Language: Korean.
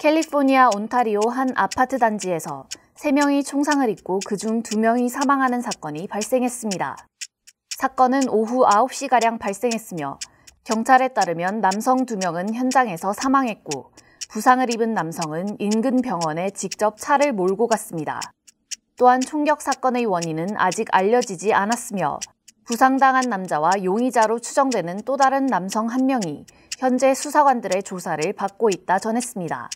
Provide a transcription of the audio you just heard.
캘리포니아 온타리오 한 아파트 단지에서 3명이 총상을 입고 그 중 2명이 사망하는 사건이 발생했습니다. 사건은 오후 9시가량 발생했으며 경찰에 따르면 남성 2명은 현장에서 사망했고 부상을 입은 남성은 인근 병원에 직접 차를 몰고 갔습니다. 또한 총격 사건의 원인은 아직 알려지지 않았으며 부상당한 남자와 용의자로 추정되는 또 다른 남성 한 명이 현재 수사관들의 조사를 받고 있다 전했습니다.